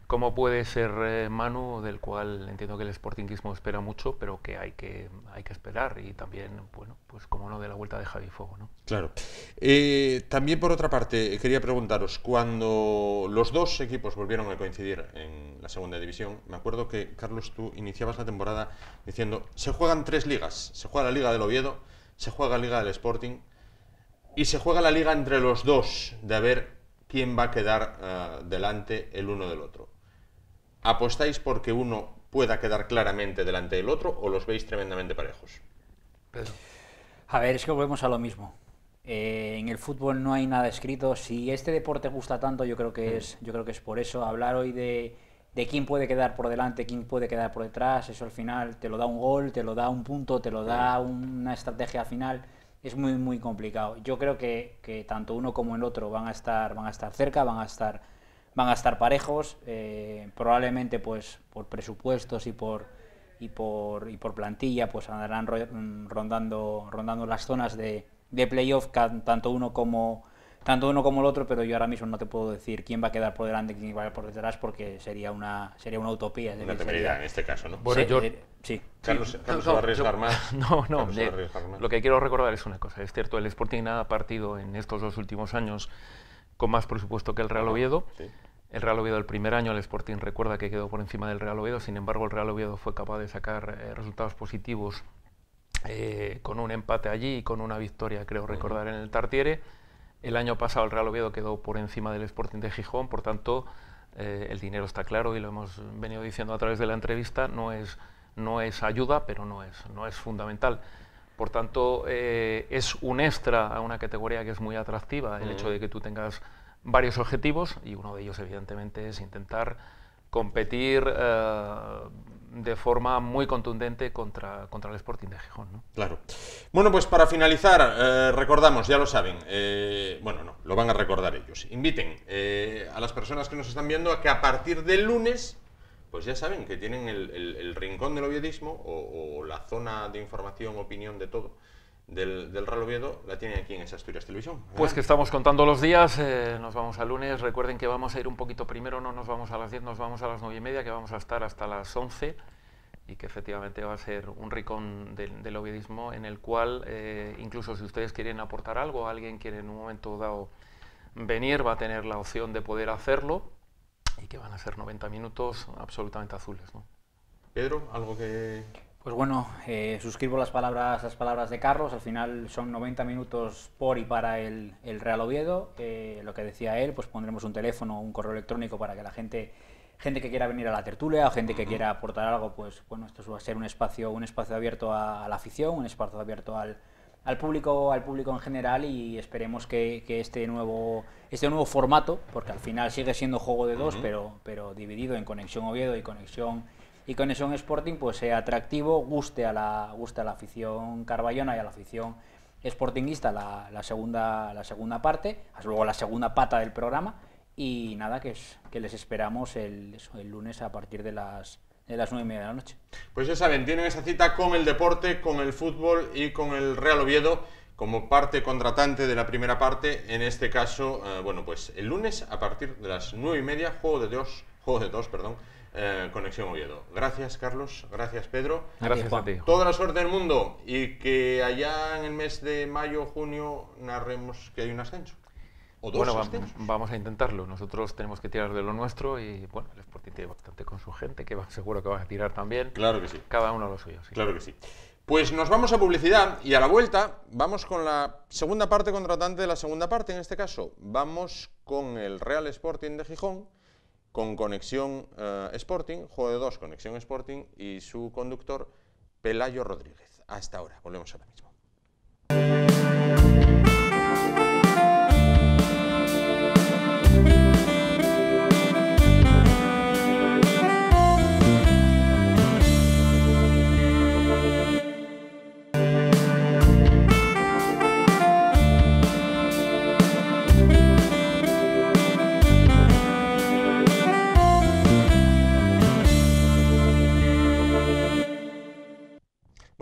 ¿Cómo puede ser eh, Manu, del cual entiendo que el Sportingismo espera mucho, pero que hay que, hay que esperar? Y también, bueno, pues como no, de la vuelta de Javi Fuego, ¿no? Claro. Eh, también, por otra parte, quería preguntaros, cuando los dos equipos volvieron a coincidir en la segunda división, me acuerdo que, Carlos, tú iniciabas la temporada diciendo, se juegan tres ligas, se juega la Liga del Oviedo, se juega la Liga del Sporting y se juega la liga entre los dos de ver quién va a quedar eh, delante el uno del otro. ¿Apostáis porque uno pueda quedar claramente delante del otro o los veis tremendamente parejos? A ver, es que volvemos a lo mismo. Eh, en el fútbol no hay nada escrito. Si este deporte gusta tanto, yo creo que es, yo creo que es por eso. Hablar hoy de, quién puede quedar por delante, quién puede quedar por detrás, eso al final te lo da un gol, te lo da un punto, te lo da una estrategia final es muy muy complicado. Yo creo que, que, tanto uno como el otro van a estar van a estar cerca, van a estar van a estar parejos, eh, probablemente pues por presupuestos y por, y por, y por plantilla pues andarán rondando, rondando las zonas de, de playoff, tanto uno como tanto uno como el otro, pero yo ahora mismo no te puedo decir quién va a quedar por delante y quién va a quedar por detrás porque sería una sería una utopía. Una temeridad en este caso, ¿no? sí, Carlos, Carlos no, va arriesgar más. No, no, lo que quiero recordar es una cosa. Es cierto, el Sporting ha partido en estos dos últimos años con más presupuesto que el Real Oviedo. El Real Oviedo el primer año, el Sporting recuerda que quedó por encima del Real Oviedo, sin embargo el Real Oviedo fue capaz de sacar eh, resultados positivos eh, con un empate allí y con una victoria, creo recordar, en el Tartiere. El año pasado el Real Oviedo quedó por encima del Sporting de Gijón, por tanto eh, el dinero está claro y lo hemos venido diciendo a través de la entrevista, no es, no es ayuda, pero no es, no es fundamental. Por tanto, eh, es un extra a una categoría que es muy atractiva, el hecho de que tú tengas varios objetivos y uno de ellos evidentemente es intentar competir eh, de forma muy contundente contra, el Sporting de Gijón. Claro. Bueno, pues para finalizar, eh, recordamos, ya lo saben, bueno, no, lo van a recordar ellos. Inviten a las personas que nos están viendo a que a partir del lunes pues ya saben que tienen el, rincón del oviedismo o, la zona de información, opinión de todo. Del, Real Oviedo la tienen aquí en esa Asturias Televisión. Pues que estamos contando los días, eh, nos vamos al lunes, recuerden que vamos a ir un poquito primero, no nos vamos a las 10, nos vamos a las 9 y media, que vamos a estar hasta las 11 y que efectivamente va a ser un rincón del, del oviedismo en el cual eh, incluso si ustedes quieren aportar algo, alguien quiere en un momento dado venir, va a tener la opción de poder hacerlo y que van a ser 90 minutos absolutamente azules. ¿no? Pedro, algo que... Pues bueno, eh, suscribo las palabras, las palabras de Carlos. Al final son 90 minutos por y para el, Real Oviedo. Eh, lo que decía él, pues pondremos un teléfono, un correo electrónico para que la gente, gente que quiera venir a la tertulia o gente que quiera aportar algo, pues bueno, esto va a ser un espacio, un espacio abierto a la afición, un espacio abierto al, al público, al público en general y esperemos que, que este nuevo este nuevo formato, porque al final sigue siendo juego de dos, pero, pero dividido en conexión Oviedo y conexión y conexión Sporting, pues sea atractivo, guste a la, guste a la afición carballona y a la afición sportinguista la, segunda, la segunda parte, luego la segunda pata del programa. Y nada, que, es, que les esperamos el lunes a partir de las las 9 y media de la noche. Pues ya saben, tienen esa cita con el deporte, con el fútbol y con el Real Oviedo como parte contratante de la primera parte, en este caso, eh, bueno, pues el lunes a partir de las nueve y media, juego de dos, juego de dos, perdón, eh, Conexión Oviedo. Gracias, Carlos. Gracias, Pedro. Gracias a Toda la suerte del mundo y que allá en el mes de mayo, junio, narremos que hay un ascenso bueno, vamos a intentarlo. Nosotros tenemos que tirar de lo nuestro y, bueno, el Sporting tiene bastante con su gente, que seguro que va a tirar también. Claro que sí. Cada uno lo suyo. suyos. Claro que sí. Pues nos vamos a publicidad y a la vuelta vamos con la segunda parte contratante de la segunda parte. En este caso, vamos con el Real Sporting de Gijón, con Conexión eh, Sporting, juego de dos, Conexión Sporting y su conductor Pelayo Rodríguez. Hasta ahora, volvemos ahora mismo. Thank you.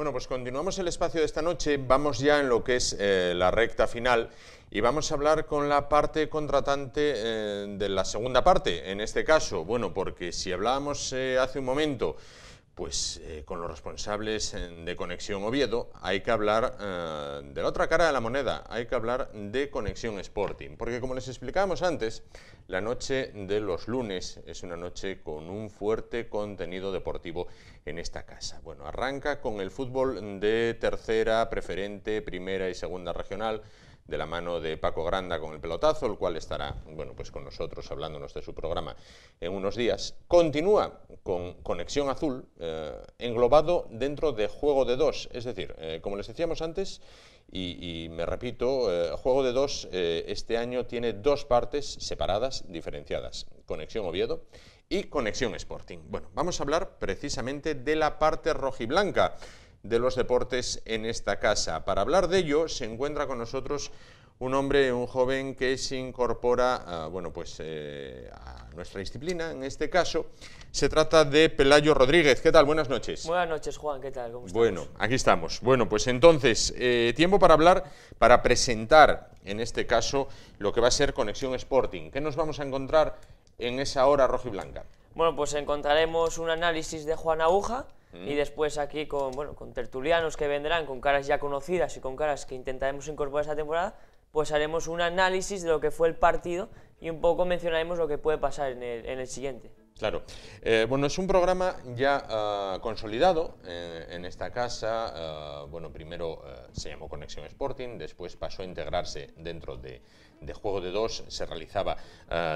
Bueno, pues continuamos el espacio de esta noche, vamos ya en lo que es eh, la recta final y vamos a hablar con la parte contratante eh, de la segunda parte, en este caso, bueno, porque si hablábamos eh, hace un momento pues eh, con los responsables de Conexión Oviedo hay que hablar eh, de la otra cara de la moneda, hay que hablar de Conexión Sporting, porque como les explicábamos antes, la noche de los lunes es una noche con un fuerte contenido deportivo en esta casa. Bueno, arranca con el fútbol de tercera, preferente, primera y segunda regional, de la mano de Paco Granda con el pelotazo, el cual estará bueno, pues con nosotros hablándonos de su programa en unos días. Continúa con Conexión Azul, eh, englobado dentro de Juego de Dos, es decir, eh, como les decíamos antes, y, me repito, eh, Juego de Dos este año tiene dos partes separadas, diferenciadas, Conexión Oviedo y Conexión Sporting. Bueno, vamos a hablar precisamente de la parte rojiblanca de los deportes en esta casa. Para hablar de ello se encuentra con nosotros un hombre, un joven que se incorpora a, ah, bueno, pues, eh, a nuestra disciplina, en este caso. Se trata de Pelayo Rodríguez. ¿Qué tal? Buenas noches. Buenas noches, Juan. ¿Qué tal? ¿Cómo bueno, aquí estamos. Bueno, pues entonces, eh, tiempo para hablar, para presentar, en este caso, lo que va a ser Conexión Sporting. ¿Qué nos vamos a encontrar en esa hora blanca? Bueno, pues encontraremos un análisis de Juan Aguja, y después aquí con, bueno, con tertulianos que vendrán, con caras ya conocidas y con caras que intentaremos incorporar esta temporada, pues haremos un análisis de lo que fue el partido y un poco mencionaremos lo que puede pasar en el, siguiente. Claro. Eh, bueno, es un programa ya ah, consolidado eh, en esta casa. Ah, bueno, primero ah, se llamó Conexión Sporting, después pasó a integrarse dentro de, de Juego de Dos, se realizaba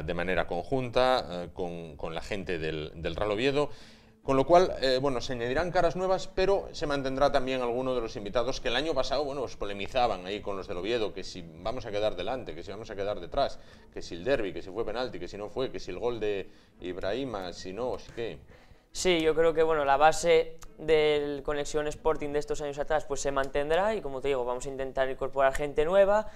de manera conjunta con, con, la gente del, del Viedo con lo cual, eh, bueno, se añadirán caras nuevas, pero se mantendrá también alguno de los invitados que el año pasado, bueno, os polemizaban ahí con los del Oviedo, que si vamos a quedar delante, que si vamos a quedar detrás, que si el derby, que si fue penalti, que si no fue, que si el gol de Ibrahima, si no, si qué. Sí, yo creo que bueno, la base del Conexión Sporting de estos años atrás pues se mantendrá y como te digo, vamos a intentar incorporar gente nueva,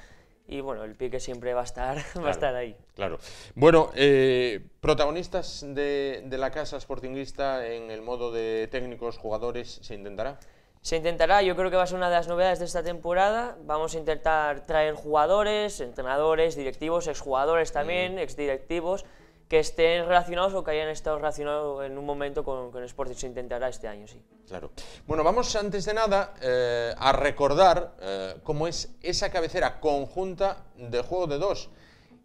y bueno, el pique siempre va a estar, (laughs) va a estar ahí. Claro. Bueno, eh, protagonistas de, la casa Sportingista... en el modo de técnicos, jugadores, ¿se intentará? Se intentará, yo creo que va a ser una de las novedades de esta temporada. Vamos a intentar traer jugadores, entrenadores, directivos, exjugadores también, mm. exdirectivos que estén relacionados o que hayan estado relacionados en un momento con, el Sporting. Se intentará este año, sí. Claro. Bueno, vamos antes de nada eh, a recordar eh, cómo es esa cabecera conjunta de juego de dos.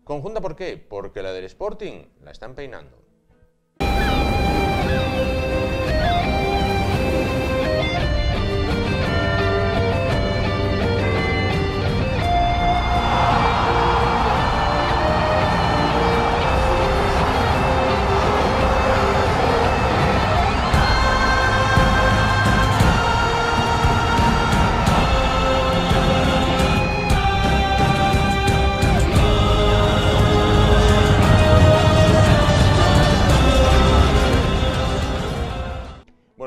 ¿Conjunta por qué? Porque la del Sporting la están peinando.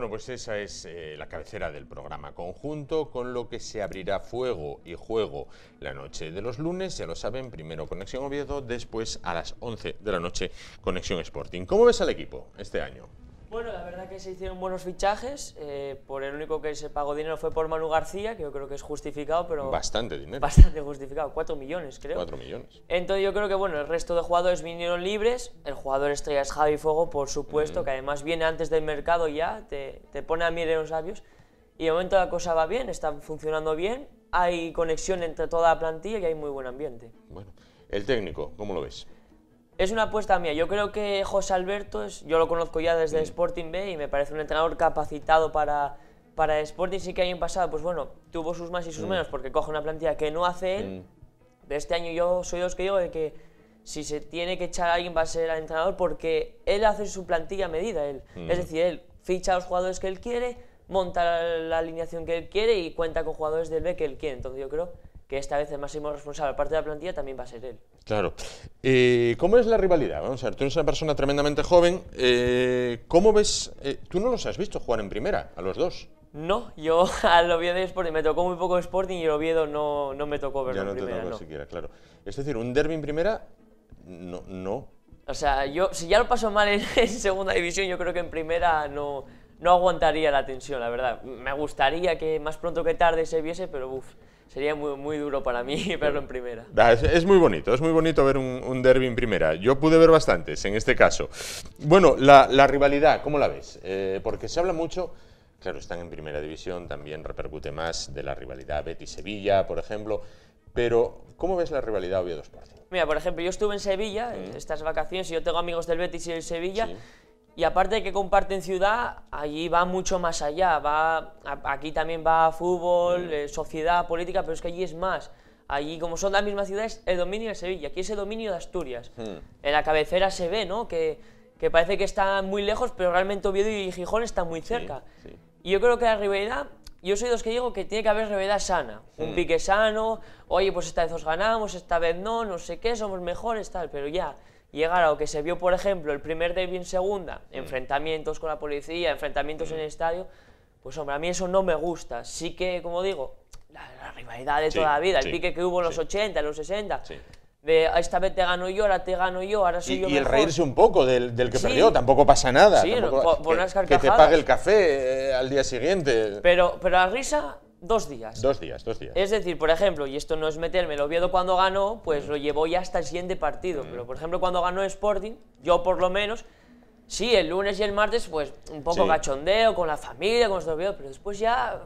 Bueno, pues esa es eh, la cabecera del programa conjunto, con lo que se abrirá fuego y juego la noche de los lunes, ya lo saben, primero Conexión Oviedo, después a las 11 de la noche Conexión Sporting. ¿Cómo ves al equipo este año? Bueno, la verdad que se hicieron buenos fichajes. Eh, por el único que se pagó dinero fue por Manu García, que yo creo que es justificado, pero. Bastante dinero. Bastante justificado, 4 millones, creo. 4 millones. Entonces, yo creo que, bueno, el resto de jugadores vinieron libres. El jugador estrella es Javi Fuego, por supuesto, mm. que además viene antes del mercado ya, te, pone a mirar en los labios. Y de momento la cosa va bien, está funcionando bien, hay conexión entre toda la plantilla y hay muy buen ambiente. Bueno, el técnico, ¿cómo lo ves? Es una apuesta mía. Yo creo que José Alberto, es, yo lo conozco ya desde Sporting B y me parece un entrenador capacitado para, para Sporting. Sí que año pasado, pues bueno, tuvo sus más y sus menos porque coge una plantilla que no hace él. Este año yo soy de los que digo de que si se tiene que echar a alguien va a ser al entrenador porque él hace su plantilla a medida. Él. Mm. Es decir, él ficha a los jugadores que él quiere, monta la alineación que él quiere y cuenta con jugadores del B que él quiere. Entonces yo creo que esta vez el máximo responsable, aparte de la plantilla, también va a ser él. Claro. Eh, ¿Cómo es la rivalidad? Vamos a ver, tú eres una persona tremendamente joven. Eh, ¿Cómo ves? Eh, tú no los has visto jugar en primera, a los dos. No, yo al (laughs) Oviedo y Sporting me tocó muy poco Sporting y el Oviedo no, no me tocó verlo no en primera. Te tocó siquiera, claro. Es decir, un derby en primera, no, no. O sea, yo si ya lo paso mal (laughs) en, segunda división, yo creo que en primera no, no aguantaría la tensión, la verdad. Me gustaría que más pronto que tarde se viese, pero uff. Sería muy, muy duro para mí (laughs) verlo en primera. Es, muy bonito, es muy bonito ver un, un, derby en primera. Yo pude ver bastantes en este caso. Bueno, la, la rivalidad, ¿cómo la ves? Eh, porque se habla mucho, claro, están en primera división, también repercute más de la rivalidad Betis-Sevilla, por ejemplo. Pero, ¿cómo ves la rivalidad dos partes? Mira, por ejemplo, yo estuve en Sevilla, mm. estas vacaciones, y yo tengo amigos del Betis y del Sevilla, y aparte de que comparten ciudad, allí va mucho más allá. Va, aquí también va fútbol, mm. eh, sociedad, política, pero es que allí es más. Allí, como son las mismas ciudades, el dominio de Sevilla. Aquí es el dominio de Asturias. Mm. En la cabecera se ve, ¿no? Que, que parece que está muy lejos, pero realmente Oviedo y Gijón están muy cerca. Y yo creo que la rivalidad, yo soy de los que digo que tiene que haber rivalidad sana. Un mm. pique sano, oye, pues esta vez os ganamos, esta vez no, no sé qué, somos mejores, tal, pero ya llegar a lo que se vio, por ejemplo, el primer derby en segunda, mm. enfrentamientos con la policía, enfrentamientos en el mm. estadio, pues hombre, a mí eso no me gusta. Sí que, como digo, la, rivalidad de toda la vida, el pique que hubo en los 80, en los 60, de ah, esta vez te gano yo, ahora te gano yo, ahora soy y, yo y el reírse un poco del, del que perdió, tampoco pasa nada. por, que, te pague el café eh, al día siguiente. Pero, pero la risa Dos días. Dos días, dos días. Es decir, por ejemplo, y esto no es meterme, el Oviedo cuando ganó, pues mm. lo llevó ya hasta el siguiente partido. Mm. Pero, por ejemplo, cuando ganó Sporting, yo por lo menos, sí, el lunes y el martes, pues un poco cachondeo con la familia, con los Oviedo, pero después ya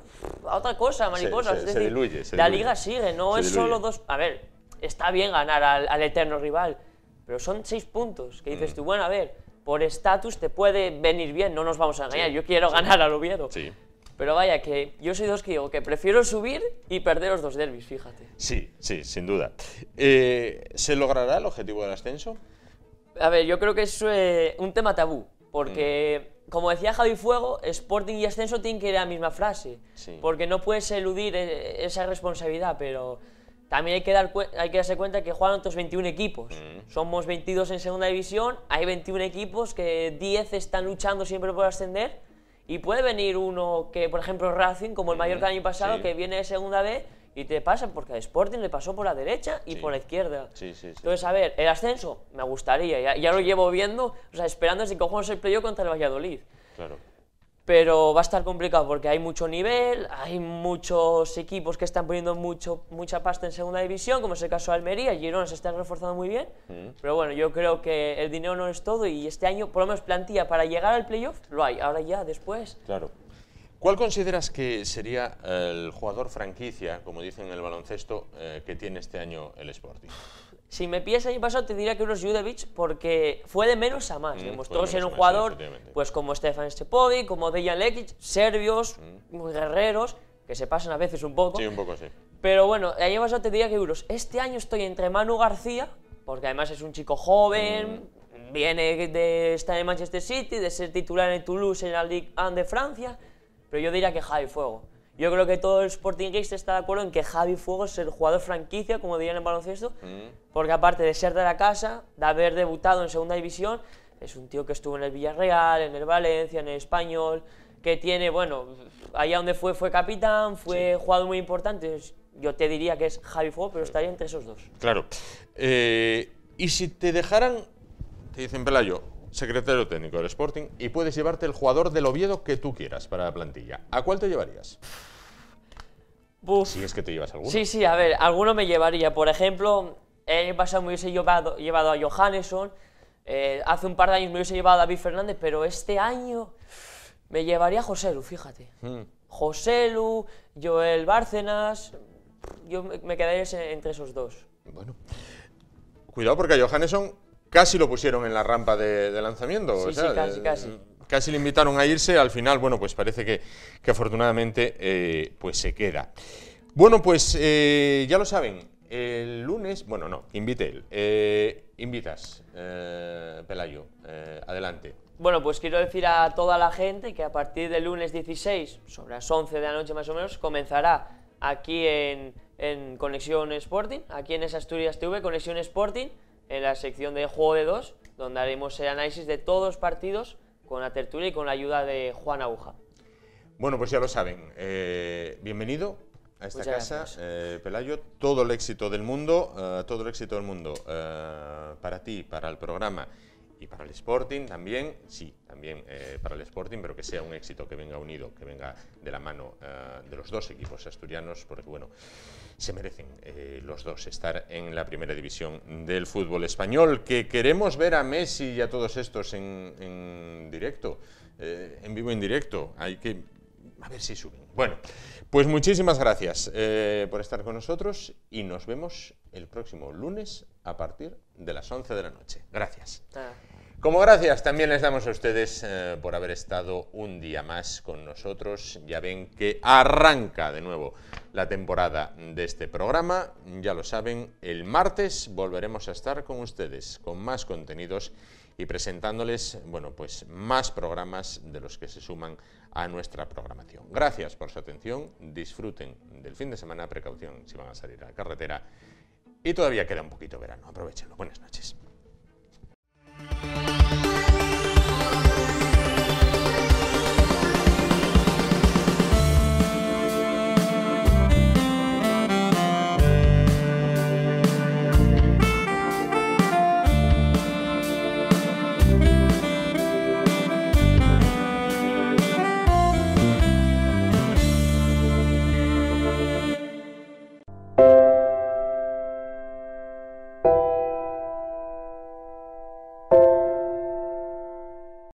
a otra cosa, mariposa. es decir, la liga sigue, no es solo dos... A ver, está bien ganar al, eterno rival, pero son seis puntos que dices mm. tú, bueno, a ver, por estatus te puede venir bien, no nos vamos a engañar, yo quiero ganar al Oviedo. Sí pero vaya, que yo soy dos que digo que prefiero subir y perder los dos derbis, fíjate. Sí, sí, sin duda. Eh, ¿Se logrará el objetivo del ascenso? A ver, yo creo que es eh, un tema tabú, porque mm. como decía Javi Fuego, Sporting y ascenso tienen que ir a la misma frase, porque no puedes eludir eh, esa responsabilidad, pero también hay que, dar, hay que darse cuenta que juegan otros 21 equipos. Mm. Somos 22 en segunda división, hay 21 equipos que 10 están luchando siempre por ascender y puede venir uno que, por ejemplo, Racing, como el mayor que del año pasado, que viene de segunda vez y te pasa, porque a Sporting le pasó por la derecha y por la izquierda. Sí, sí, sí. Entonces, a ver, el ascenso me gustaría, ya, lo llevo viendo, o sea, esperando si cojones el playo contra el Valladolid. Claro pero va a estar complicado porque hay mucho nivel, hay muchos equipos que están poniendo mucho, mucha pasta en segunda división, como es el caso de Almería, Girona se está reforzando muy bien, mm. pero bueno, yo creo que el dinero no es todo y este año, por lo menos plantilla para llegar al playoff, lo hay, ahora ya, después. Claro. ¿Cuál consideras que sería el jugador franquicia, como dicen en el baloncesto, eh, que tiene este año el Sporting? Si me pides año pasado, te diría que euros Judevic, porque fue de menos a más. Mm, Demostró ser un jugador, pues como Stefan Stepovic, como Dejan Lekic, serbios, mm. muy guerreros, que se pasan a veces un poco. Sí, un poco, sí. Pero bueno, el año pasado te diría que euros Este año estoy entre Manu García, porque además es un chico joven, mm. viene de estar en Manchester City, de ser titular en Toulouse en la Ligue 1 de Francia, pero yo diría que Javi Fuego. Yo creo que todo el Sporting está de acuerdo en que Javi Fuego es el jugador franquicia, como dirían en baloncesto, mm. porque aparte de ser de la casa, de haber debutado en segunda división, es un tío que estuvo en el Villarreal, en el Valencia, en el Español, que tiene, bueno, allá donde fue fue capitán, fue jugador muy importante. Yo te diría que es Javi Fuego, pero estaría entre esos dos. Claro. Eh, y si te dejaran, te dicen Pelayo, secretario técnico del Sporting, y puedes llevarte el jugador del Oviedo que tú quieras para la plantilla, ¿a cuál te llevarías? Si es que te llevas alguno. Sí, sí, a ver, alguno me llevaría. Por ejemplo, el año pasado me hubiese llevado, llevado a Johanneson, eh, hace un par de años me hubiese llevado a David Fernández, pero este año me llevaría a José Lu, fíjate. Hmm. José Lu, Joel Bárcenas, yo me quedaría entre esos dos. Bueno, cuidado porque a Johanneson casi lo pusieron en la rampa de, lanzamiento. Sí, sí, casi, casi casi le invitaron a irse, al final, bueno, pues parece que, afortunadamente eh, pues se queda. Bueno, pues eh, ya lo saben, el lunes, bueno, no, invite él. Eh, invitas, Pelayo, adelante. Bueno, pues quiero decir a toda la gente que a partir del lunes 16, sobre las 11 de la noche más o menos, comenzará aquí en, en Conexión Sporting, aquí en esa Asturias TV, Conexión Sporting, en la sección de Juego de Dos, donde haremos el análisis de todos los partidos con la tertulia y con la ayuda de Juan Aguja. Bueno, pues ya lo saben. Eh, bienvenido a esta casa, eh, Pelayo. Todo el éxito del mundo, eh, todo el éxito del mundo para ti, para el programa y para el Sporting también, sí, también eh, para el Sporting, pero que sea un éxito que venga unido, que venga de la mano eh, de los dos equipos asturianos, porque bueno, se merecen eh, los dos estar en la primera división del fútbol español, que queremos ver a Messi y a todos estos en, directo, en vivo, en directo, hay que... A ver si suben. Bueno, pues muchísimas gracias por estar con nosotros y nos vemos el próximo lunes a partir de las 11 de la noche. Gracias. Como gracias también les damos a ustedes eh, por haber estado un día más con nosotros. Ya ven que arranca de nuevo la temporada de este programa. Ya lo saben, el martes volveremos a estar con ustedes con más contenidos y presentándoles, bueno, pues más programas de los que se suman a nuestra programación. Gracias por su atención, disfruten del fin de semana, precaución si van a salir a la carretera y todavía queda un poquito verano, aprovechenlo. Buenas noches. Thank you.